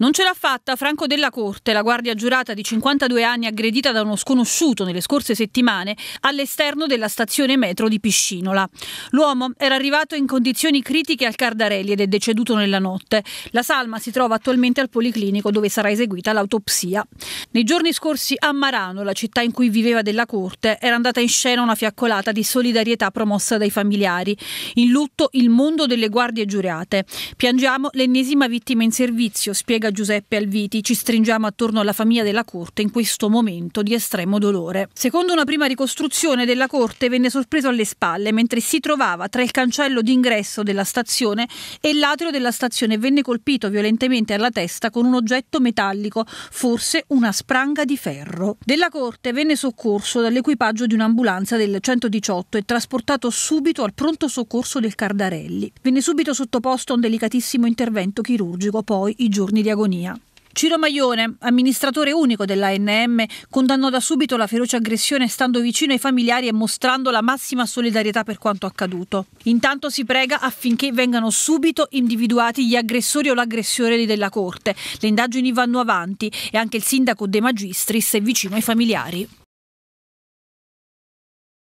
Non ce l'ha fatta Franco della Corte, la guardia giurata di 52 anni aggredita da uno sconosciuto nelle scorse settimane all'esterno della stazione metro di Piscinola. L'uomo era arrivato in condizioni critiche al Cardarelli ed è deceduto nella notte. La salma si trova attualmente al Policlinico dove sarà eseguita l'autopsia. Nei giorni scorsi a Marano, la città in cui viveva della Corte, era andata in scena una fiaccolata di solidarietà promossa dai familiari. In lutto il mondo delle guardie giurate. Piangiamo l'ennesima vittima in servizio, spiega collega Giuseppe Alviti, ci stringiamo attorno alla famiglia della Corte in questo momento di estremo dolore. Secondo una prima ricostruzione della Corte venne sorpreso alle spalle mentre si trovava tra il cancello d'ingresso della stazione e l'atrio della stazione e venne colpito violentemente alla testa con un oggetto metallico, forse una spranga di ferro. Della Corte venne soccorso dall'equipaggio di un'ambulanza del 118 e trasportato subito al pronto soccorso del Cardarelli. Venne subito sottoposto a un delicatissimo intervento chirurgico, poi i giorni di agonia agonia. Ciro Maione, amministratore unico dell'ANM, condannò da subito la feroce aggressione stando vicino ai familiari e mostrando la massima solidarietà per quanto accaduto. Intanto si prega affinché vengano subito individuati gli aggressori o l'aggressore della Corte. Le indagini vanno avanti e anche il sindaco De Magistris è vicino ai familiari.